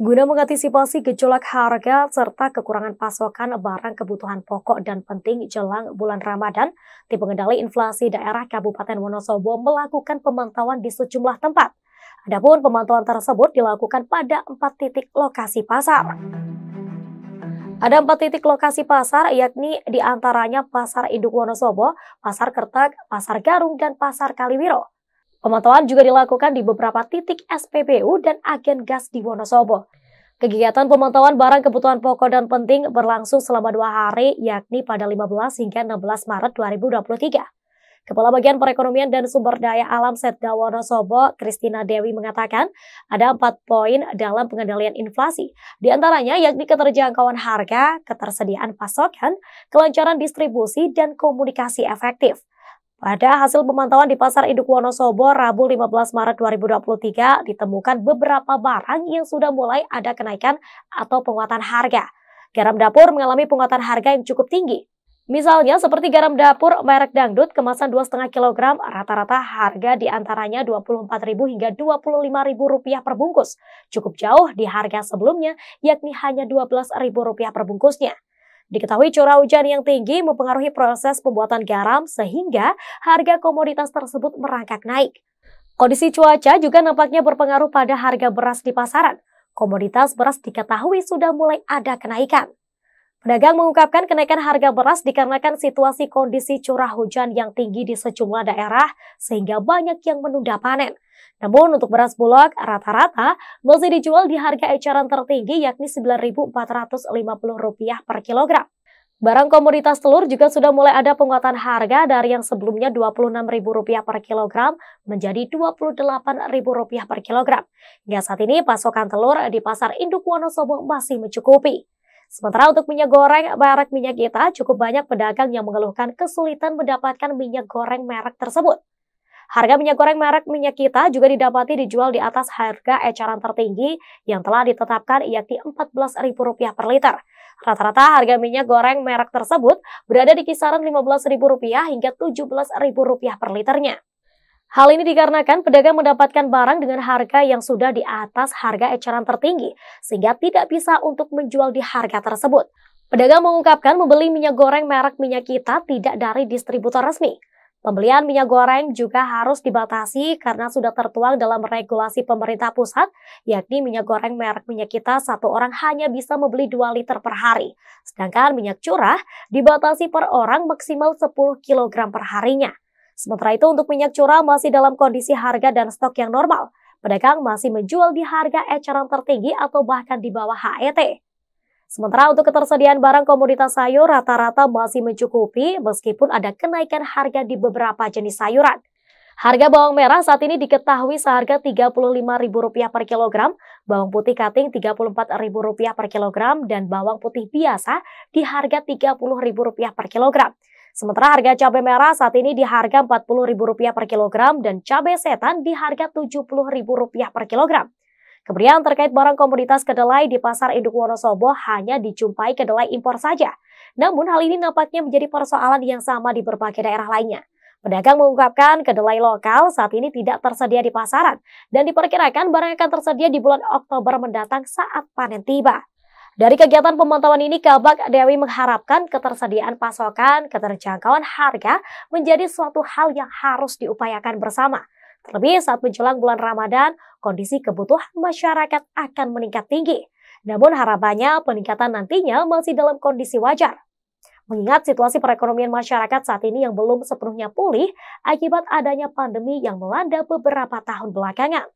Guna mengantisipasi gejolak harga serta kekurangan pasokan barang kebutuhan pokok dan penting jelang bulan Ramadan, Tim Pengendali Inflasi Daerah Kabupaten Wonosobo melakukan pemantauan di sejumlah tempat. Adapun pemantauan tersebut dilakukan pada empat titik lokasi pasar. Ada empat titik lokasi pasar, yakni diantaranya Pasar Induk Wonosobo, Pasar Kertak, Pasar Garung, dan Pasar Kaliwiro. Pemantauan juga dilakukan di beberapa titik SPBU dan agen gas di Wonosobo. Kegiatan pemantauan barang kebutuhan pokok dan penting berlangsung selama dua hari, yakni pada 15 hingga 16 Maret 2023. Kepala Bagian Perekonomian dan Sumber Daya Alam Setda Wonosobo, Kristina Dewi mengatakan, ada empat poin dalam pengendalian inflasi, di antaranya yakni keterjangkauan harga, ketersediaan pasokan, kelancaran distribusi, dan komunikasi efektif. Pada hasil pemantauan di Pasar Induk Wonosobo Rabu 15 Maret 2023 ditemukan beberapa barang yang sudah mulai ada kenaikan atau penguatan harga. Garam dapur mengalami penguatan harga yang cukup tinggi. Misalnya seperti garam dapur merek dangdut kemasan 2,5 kg rata-rata harga di antaranya Rp24.000 hingga Rp25.000 per bungkus. Cukup jauh di harga sebelumnya yakni hanya Rp12.000 per bungkusnya. Diketahui curah hujan yang tinggi mempengaruhi proses pembuatan garam sehingga harga komoditas tersebut merangkak naik. Kondisi cuaca juga nampaknya berpengaruh pada harga beras di pasaran. Komoditas beras diketahui sudah mulai ada kenaikan. Pedagang mengungkapkan kenaikan harga beras dikarenakan situasi kondisi curah hujan yang tinggi di sejumlah daerah sehingga banyak yang menunda panen. Namun untuk beras bulog rata-rata masih dijual di harga eceran tertinggi yakni Rp9.450 per kilogram. Barang komoditas telur juga sudah mulai ada penguatan harga dari yang sebelumnya Rp26.000 per kilogram menjadi Rp28.000 per kilogram. Hingga saat ini pasokan telur di pasar induk Wonosobo masih mencukupi. Sementara untuk minyak goreng merek minyak kita, cukup banyak pedagang yang mengeluhkan kesulitan mendapatkan minyak goreng merek tersebut. Harga minyak goreng merek minyak kita juga didapati dijual di atas harga eceran tertinggi yang telah ditetapkan yakni Rp14.000 per liter. Rata-rata harga minyak goreng merek tersebut berada di kisaran Rp15.000 hingga Rp17.000 per liternya. Hal ini dikarenakan pedagang mendapatkan barang dengan harga yang sudah di atas harga eceran tertinggi, sehingga tidak bisa untuk menjual di harga tersebut. Pedagang mengungkapkan membeli minyak goreng merek minyak kita tidak dari distributor resmi. Pembelian minyak goreng juga harus dibatasi karena sudah tertuang dalam regulasi pemerintah pusat, yakni minyak goreng merek minyak kita satu orang hanya bisa membeli 2 liter per hari. Sedangkan minyak curah dibatasi per orang maksimal 10 kg per harinya. Sementara itu untuk minyak curah masih dalam kondisi harga dan stok yang normal. Pedagang masih menjual di harga eceran tertinggi atau bahkan di bawah HET. Sementara untuk ketersediaan barang komoditas sayur rata-rata masih mencukupi meskipun ada kenaikan harga di beberapa jenis sayuran. Harga bawang merah saat ini diketahui seharga Rp35.000 per kilogram, bawang putih kating Rp34.000 per kilogram, dan bawang putih biasa di harga Rp30.000 per kilogram. Sementara harga cabai merah saat ini di harga Rp40.000 per kilogram dan cabai setan di harga Rp70.000 per kilogram. Kemudian terkait barang komoditas kedelai di pasar induk Wonosobo hanya dijumpai kedelai impor saja. Namun hal ini nampaknya menjadi persoalan yang sama di berbagai daerah lainnya. Pedagang mengungkapkan kedelai lokal saat ini tidak tersedia di pasaran dan diperkirakan barang akan tersedia di bulan Oktober mendatang saat panen tiba. Dari kegiatan pemantauan ini, Kabak Dewi mengharapkan ketersediaan pasokan, keterjangkauan harga menjadi suatu hal yang harus diupayakan bersama. Terlebih saat menjelang bulan Ramadan, kondisi kebutuhan masyarakat akan meningkat tinggi. Namun harapannya peningkatan nantinya masih dalam kondisi wajar. Mengingat situasi perekonomian masyarakat saat ini yang belum sepenuhnya pulih akibat adanya pandemi yang melanda beberapa tahun belakangan.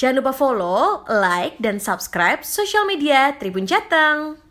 Jangan lupa follow, like, dan subscribe social media Tribun Jateng.